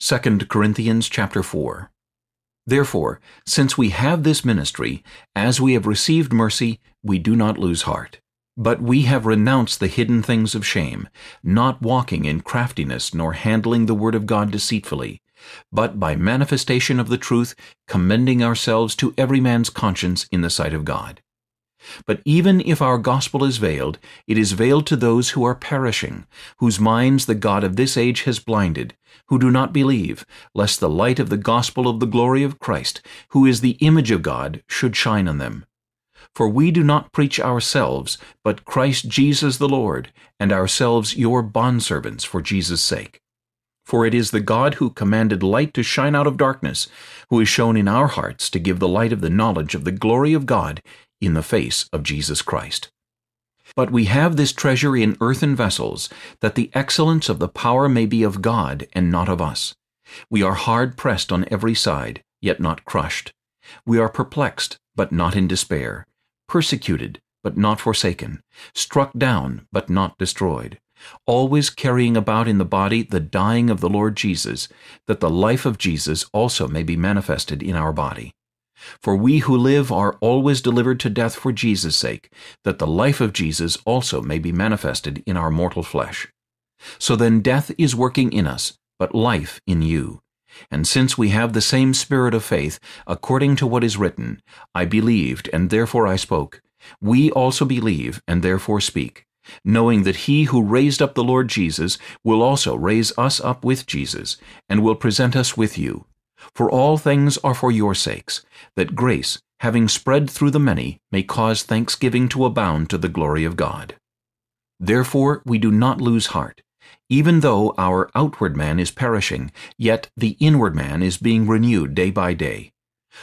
2 Corinthians chapter 4 Therefore, since we have this ministry, as we have received mercy, we do not lose heart. But we have renounced the hidden things of shame, not walking in craftiness nor handling the word of God deceitfully, but by manifestation of the truth commending ourselves to every man's conscience in the sight of God. But even if our gospel is veiled, it is veiled to those who are perishing, whose minds the God of this age has blinded, who do not believe, lest the light of the gospel of the glory of Christ, who is the image of God, should shine on them. For we do not preach ourselves, but Christ Jesus the Lord, and ourselves your bondservants for Jesus' sake. For it is the God who commanded light to shine out of darkness, who is shown in our hearts to give the light of the knowledge of the glory of God in the face of Jesus Christ. But we have this treasure in earthen vessels, that the excellence of the power may be of God and not of us. We are hard pressed on every side, yet not crushed. We are perplexed, but not in despair. Persecuted, but not forsaken. Struck down, but not destroyed always carrying about in the body the dying of the Lord Jesus, that the life of Jesus also may be manifested in our body. For we who live are always delivered to death for Jesus' sake, that the life of Jesus also may be manifested in our mortal flesh. So then death is working in us, but life in you. And since we have the same spirit of faith, according to what is written, I believed, and therefore I spoke. We also believe, and therefore speak knowing that he who raised up the Lord Jesus will also raise us up with Jesus, and will present us with you. For all things are for your sakes, that grace, having spread through the many, may cause thanksgiving to abound to the glory of God. Therefore we do not lose heart. Even though our outward man is perishing, yet the inward man is being renewed day by day.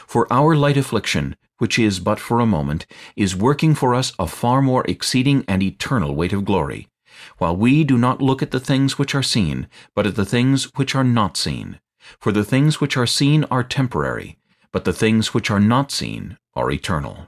For our light affliction, which is but for a moment, is working for us a far more exceeding and eternal weight of glory, while we do not look at the things which are seen, but at the things which are not seen. For the things which are seen are temporary, but the things which are not seen are eternal.